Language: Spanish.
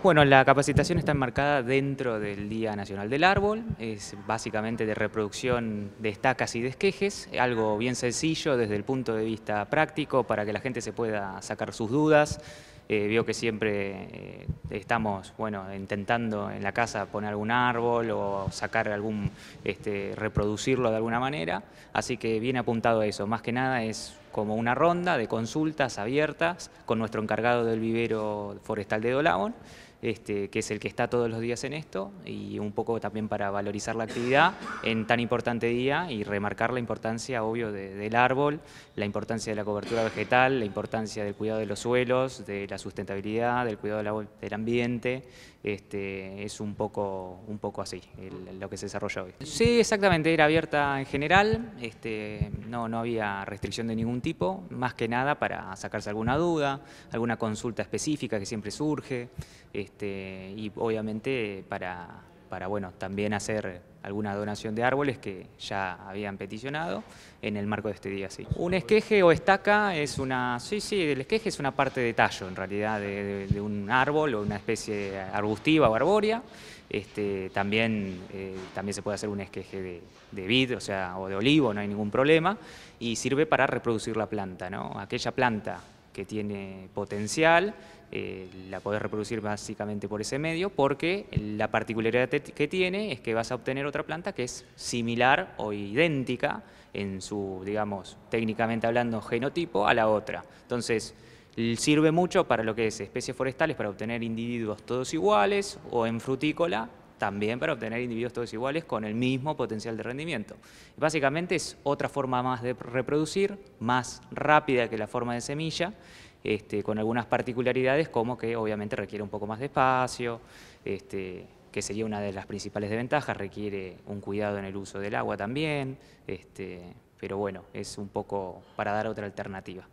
Bueno, la capacitación está enmarcada dentro del Día Nacional del Árbol, es básicamente de reproducción de estacas y de esquejes, algo bien sencillo desde el punto de vista práctico para que la gente se pueda sacar sus dudas. Eh, veo que siempre eh, estamos bueno, intentando en la casa poner algún árbol o sacar algún, este, reproducirlo de alguna manera, así que viene apuntado a eso, más que nada es como una ronda de consultas abiertas con nuestro encargado del vivero forestal de Dolabón, este, que es el que está todos los días en esto, y un poco también para valorizar la actividad en tan importante día y remarcar la importancia, obvio, del árbol, la importancia de la cobertura vegetal, la importancia del cuidado de los suelos, de la sustentabilidad, del cuidado del, ambiente, este, es un poco, un poco así lo que se desarrolla hoy. Sí, exactamente, era abierta en general, este, no, no había restricción de ningún tipo, más que nada para sacarse alguna duda, alguna consulta específica que siempre surge. Este, y obviamente para, también hacer alguna donación de árboles que ya habían peticionado en el marco de este día, Un esqueje o estaca es una, sí, sí, el esqueje es una parte de tallo en realidad de, un árbol o una especie arbustiva o arbórea. Este, también, eh, también se puede hacer un esqueje de, de, vid, o sea, o de olivo, no hay ningún problema, y sirve para reproducir la planta, Aquella planta que tiene potencial eh, la podés reproducir básicamente por ese medio, porque la particularidad que tiene es que vas a obtener otra planta que es similar o idéntica en su, digamos, técnicamente hablando, genotipo a la otra. Entonces, sirve mucho para lo que es especies forestales, para obtener individuos todos iguales, o en frutícola, también para obtener individuos todos iguales con el mismo potencial de rendimiento. Básicamente es otra forma más de reproducir, más rápida que la forma de semilla, este, con algunas particularidades como que obviamente requiere un poco más de espacio, este, que sería una de las principales desventajas, requiere un cuidado en el uso del agua también, este, pero bueno, es un poco para dar otra alternativa.